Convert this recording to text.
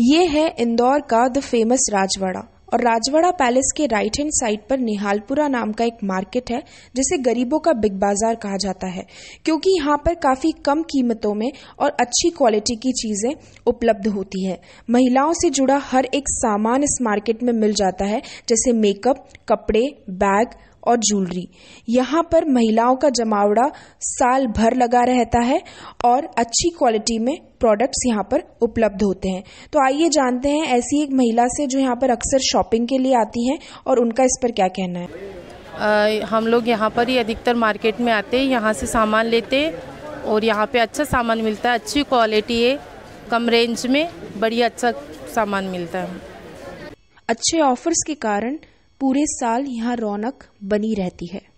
ये है इंदौर का द फेमस राजवाड़ा और राजवाड़ा पैलेस के राइट हैंड साइड पर निहालपुरा नाम का एक मार्केट है जिसे गरीबों का बिग बाजार कहा जाता है क्योंकि यहाँ पर काफ़ी कम कीमतों में और अच्छी क्वालिटी की चीज़ें उपलब्ध होती है महिलाओं से जुड़ा हर एक सामान इस मार्केट में मिल जाता है जैसे मेकअप कपड़े बैग और ज्वेलरी यहाँ पर महिलाओं का जमावड़ा साल भर लगा रहता है और अच्छी क्वालिटी में प्रोडक्ट्स यहाँ पर उपलब्ध होते हैं तो आइए जानते हैं ऐसी एक महिला से जो यहाँ पर अक्सर शॉपिंग के लिए आती हैं और उनका इस पर क्या कहना है आ, हम लोग यहाँ पर ही अधिकतर मार्केट में आते हैं यहाँ से सामान लेते और यहाँ पे अच्छा सामान मिलता है अच्छी क्वालिटी है कम रेंज में बढ़िया अच्छा सामान मिलता है अच्छे ऑफर्स के कारण पूरे साल यहाँ रौनक बनी रहती है